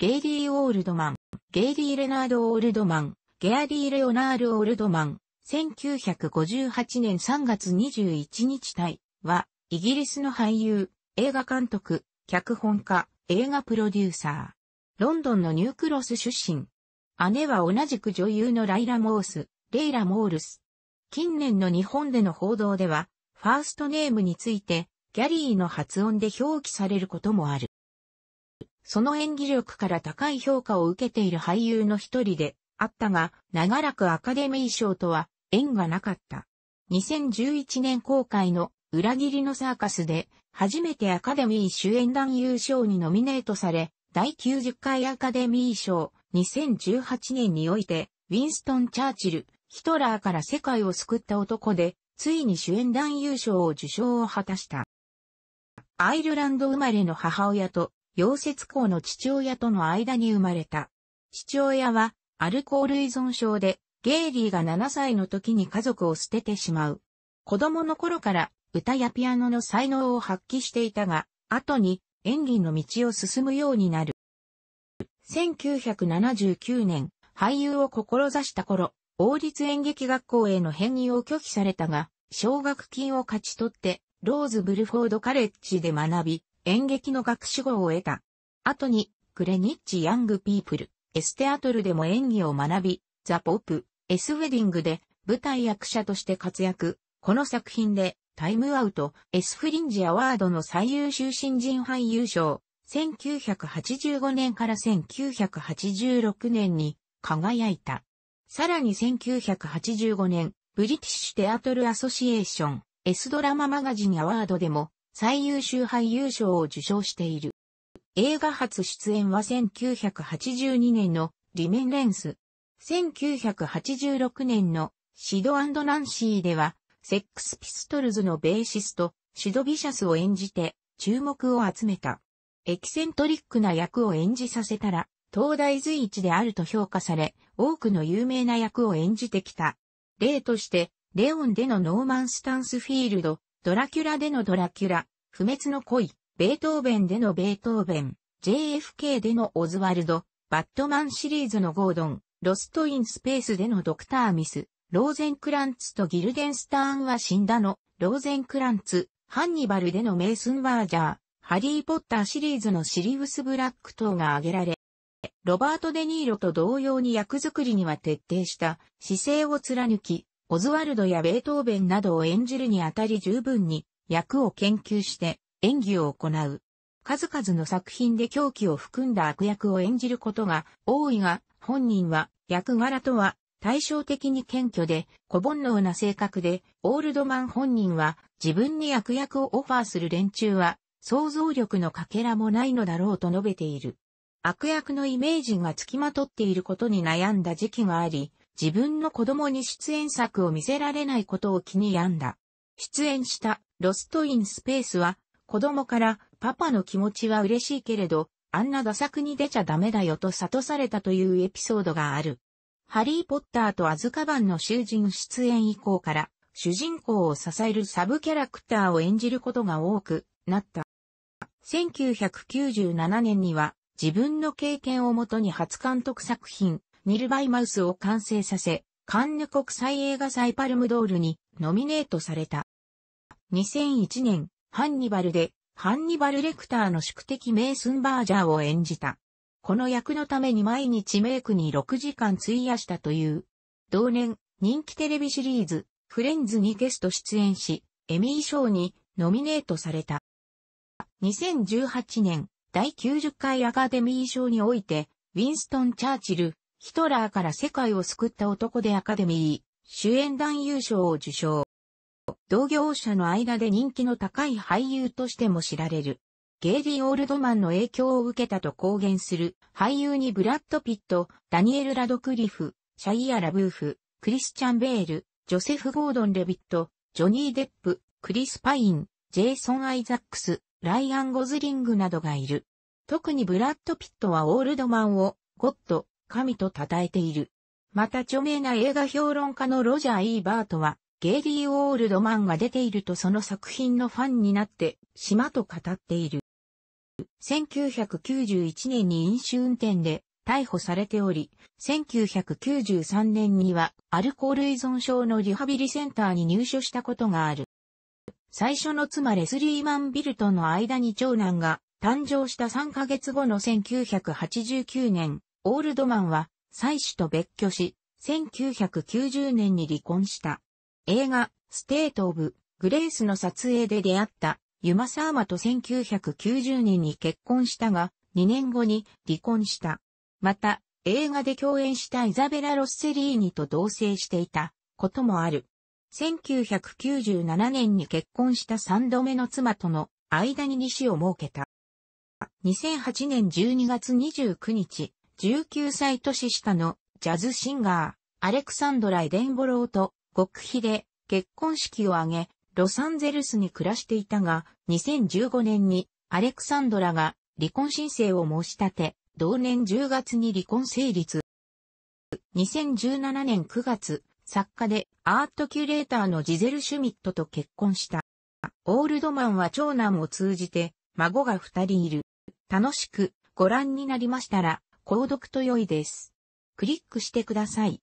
ゲイリー・オールドマン、ゲイリー・レナード・オールドマン、ゲアリー・レオナール・オールドマン、1958年3月21日体は、イギリスの俳優、映画監督、脚本家、映画プロデューサー。ロンドンのニュークロス出身。姉は同じく女優のライラ・モース、レイラ・モールス。近年の日本での報道では、ファーストネームについて、ギャリーの発音で表記されることもある。その演技力から高い評価を受けている俳優の一人であったが、長らくアカデミー賞とは縁がなかった。2011年公開の裏切りのサーカスで初めてアカデミー主演男優賞にノミネートされ、第90回アカデミー賞2018年において、ウィンストン・チャーチル、ヒトラーから世界を救った男で、ついに主演男優賞を受賞を果たした。アイルランド生まれの母親と溶接工の父親との間に生まれた。父親はアルコール依存症で、ゲイリーが7歳の時に家族を捨ててしまう。子供の頃から歌やピアノの才能を発揮していたが、後に演技の道を進むようになる。1979年、俳優を志した頃、王立演劇学校への編入を拒否されたが、奨学金を勝ち取って、ローズブルフォードカレッジで学び、演劇の学士号を得た。後に、グレニッチ・ヤング・ピープル、エステアトルでも演技を学び、ザ・ポップ、エス・ウェディングで舞台役者として活躍。この作品で、タイムアウト、エス・フリンジ・アワードの最優秀新人俳優賞、1985年から1986年に輝いた。さらに1985年、ブリティッシュ・テアトル・アソシエーション、エスドラママガジン・アワードでも最優秀俳優賞を受賞している。映画初出演は1982年のリメンレンス。1986年のシドナンシーでは、セックスピストルズのベーシスト、シド・ビシャスを演じて注目を集めた。エキセントリックな役を演じさせたら、東大随一であると評価され、多くの有名な役を演じてきた。例として、レオンでのノーマン・スタンスフィールド、ドラキュラでのドラキュラ、不滅の恋、ベートーベンでのベートーベン、JFK でのオズワルド、バットマンシリーズのゴードン、ロストインスペースでのドクターミス、ローゼンクランツとギルデンスターンは死んだの、ローゼンクランツ、ハンニバルでのメイスンバージャー、ハリーポッターシリーズのシリウス・ブラック等が挙げられ、ロバート・デ・ニーロと同様に役作りには徹底した姿勢を貫き、オズワルドやベートーベンなどを演じるにあたり十分に役を研究して演技を行う。数々の作品で狂気を含んだ悪役を演じることが多いが、本人は役柄とは対照的に謙虚で、小煩悩な性格で、オールドマン本人は自分に悪役をオファーする連中は、想像力のかけらもないのだろうと述べている。悪役のイメージが付きまとっていることに悩んだ時期があり、自分の子供に出演作を見せられないことを気に病んだ。出演したロストインスペースは、子供からパパの気持ちは嬉しいけれど、あんなダ作に出ちゃダメだよと諭されたというエピソードがある。ハリーポッターとアズカバンの囚人出演以降から、主人公を支えるサブキャラクターを演じることが多くなった。1997年には自分の経験をもとに初監督作品、ニルバイマウスを完成させ、カンヌ国際映画祭パルムドールにノミネートされた。2001年、ハンニバルで、ハンニバル・レクターの宿敵メイスン・バージャーを演じた。この役のために毎日メイクに6時間費やしたという。同年、人気テレビシリーズ、フレンズにゲスト出演し、エミー賞にノミネートされた。2018年、第90回アカデミー賞において、ウィンストン・チャーチル、ヒトラーから世界を救った男でアカデミー、主演男優賞を受賞。同業者の間で人気の高い俳優としても知られる。ゲイリー・オールドマンの影響を受けたと公言する俳優にブラッド・ピット、ダニエル・ラドクリフ、シャイア・ラブーフ、クリスチャン・ベール、ジョセフ・ゴードン・レビット、ジョニー・デップ、クリス・パイン、ジェイソン・アイザックス、ライアン・ゴズリングなどがいる。特にブラッド・ピットはオールドマンをゴッド、神と称えている。また著名な映画評論家のロジャー・イーバートは、ゲイリー・オールドマンが出ているとその作品のファンになって島と語っている。1991年に飲酒運転で逮捕されており、1993年にはアルコール依存症のリハビリセンターに入所したことがある。最初の妻レスリーマンビルとの間に長男が誕生した3ヶ月後の1989年、オールドマンは妻子と別居し、1990年に離婚した。映画、ステート・オブ・グレースの撮影で出会った、ユマ・サーマと1990年に結婚したが、2年後に離婚した。また、映画で共演したイザベラ・ロッセリーニと同棲していたこともある。1997年に結婚した3度目の妻との間に2子を設けた。2008年12月29日、19歳年下のジャズシンガー、アレクサンドラ・エデンボローと極秘で結婚式を挙げ、ロサンゼルスに暮らしていたが、2015年にアレクサンドラが離婚申請を申し立て、同年10月に離婚成立。2017年9月、作家でアートキュレーターのジゼル・シュミットと結婚した。オールドマンは長男を通じて孫が二人いる。楽しくご覧になりましたら、購読と良いです。クリックしてください。